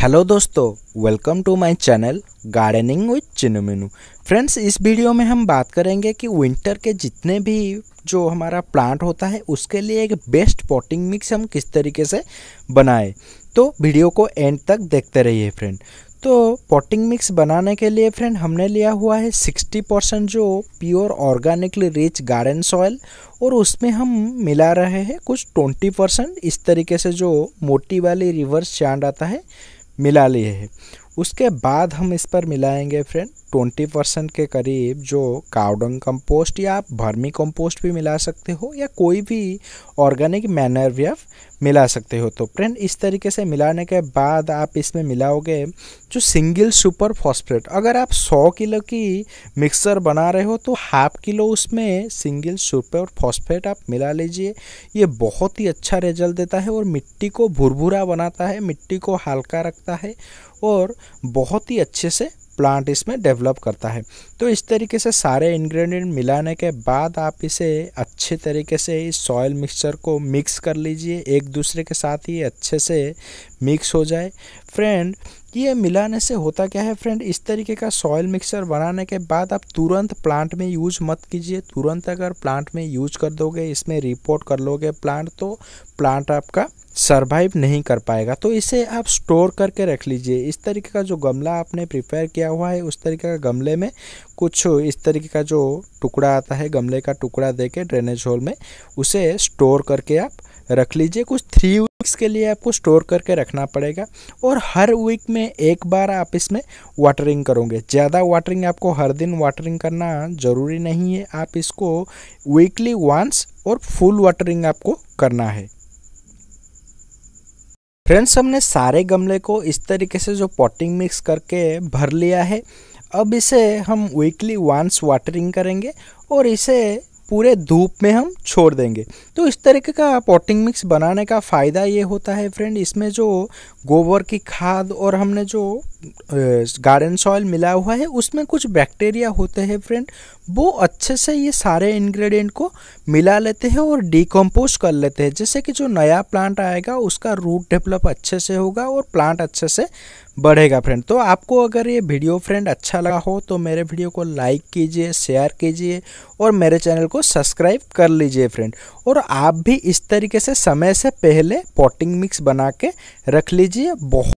hello दोस्तों welcome to my channel gardening with Chinu Minu friends इस video में हम बात करेंगे कि विंटर के जितने भी जो हमारा प्लांट होता है उसके लिए एक बेस्ट पॉटिंग मिक्स हम किस तरीके से बनाएं तो वीडियो को एंड तक देखते रहिए फ्रेंड तो पॉटिंग मिक्स बनाने के लिए फ्रेंड हमने लिया हुआ है 60 परसेंट जो pure organically rich garden soil और उसमें हम मिला रहे हैं कुछ 20 परसेंट इस तरीके से जो मोटी वाली रिवर्स चांड आता है मिला लिए हैं उसके बाद हम इस पर मिलाएंगे फ्रेंड ट्वेंटी परसेंट के करीब जो काउडंग कंपोस्ट या आप भर्मी कंपोस्ट भी मिला सकते हो या कोई भी ऑर्गेनिक मैनर भी आप मिला सकते हो तो फ्रेंड इस तरीके से मिलाने के बाद आप इसमें मिलाओगे जो सिंगल सुपर फॉस्फेट अगर आप 100 किलो की मिक्सर बना रहे हो तो हाफ किलो उसमें सिंगल सुपर फॉस्फेट आप मिला लीजिए ये बहुत ही अच्छा रिजल्ट देता है और मिट्टी को भुरभुरा बनाता है मिट्टी को हल्का रखता है और बहुत ही अच्छे से प्लांट इसमें डेवलप करता है तो इस तरीके से सारे इंग्रेडिएंट मिलाने के बाद आप इसे अच्छे तरीके से इस सॉयल मिक्सचर को मिक्स कर लीजिए एक दूसरे के साथ ही अच्छे से मिक्स हो जाए फ्रेंड ये मिलाने से होता क्या है फ्रेंड इस तरीके का सॉयल मिक्सर बनाने के बाद आप तुरंत प्लांट में यूज मत कीजिए तुरंत अगर प्लांट में यूज कर दोगे इसमें रिपोर्ट कर लोगे प्लांट तो प्लांट आपका सर्वाइव नहीं कर पाएगा तो इसे आप स्टोर करके रख लीजिए इस तरीके का जो गमला आपने प्रिपेयर किया हुआ है उस तरीके का गमले में कुछ इस तरीके का जो टुकड़ा आता है गमले का टुकड़ा दे के ड्रेनेज होल में उसे स्टोर करके आप रख लीजिए कुछ थ्री वीक्स के लिए आपको स्टोर करके रखना पड़ेगा और हर वीक में एक बार आप इसमें वाटरिंग करोगे ज़्यादा वाटरिंग आपको हर दिन वाटरिंग करना ज़रूरी नहीं है आप इसको वीकली वंस और फुल वाटरिंग आपको करना है फ्रेंड्स हमने सारे गमले को इस तरीके से जो पॉटिंग मिक्स करके भर लिया है अब इसे हम वीकली वंस वाटरिंग करेंगे और इसे पूरे धूप में हम छोड़ देंगे तो इस तरीके का पॉटिंग मिक्स बनाने का फ़ायदा ये होता है फ्रेंड इसमें जो गोबर की खाद और हमने जो गार्डन सॉइल मिला हुआ है उसमें कुछ बैक्टीरिया होते हैं फ्रेंड वो अच्छे से ये सारे इंग्रेडिएंट को मिला लेते हैं और डिकम्पोज कर लेते हैं जैसे कि जो नया प्लांट आएगा उसका रूट डेवलप अच्छे से होगा और प्लांट अच्छे से बढ़ेगा फ्रेंड तो आपको अगर ये वीडियो फ्रेंड अच्छा लगा हो तो मेरे वीडियो को लाइक कीजिए शेयर कीजिए और मेरे चैनल को को सब्सक्राइब कर लीजिए फ्रेंड और आप भी इस तरीके से समय से पहले पॉटिंग मिक्स बना के रख लीजिए बहुत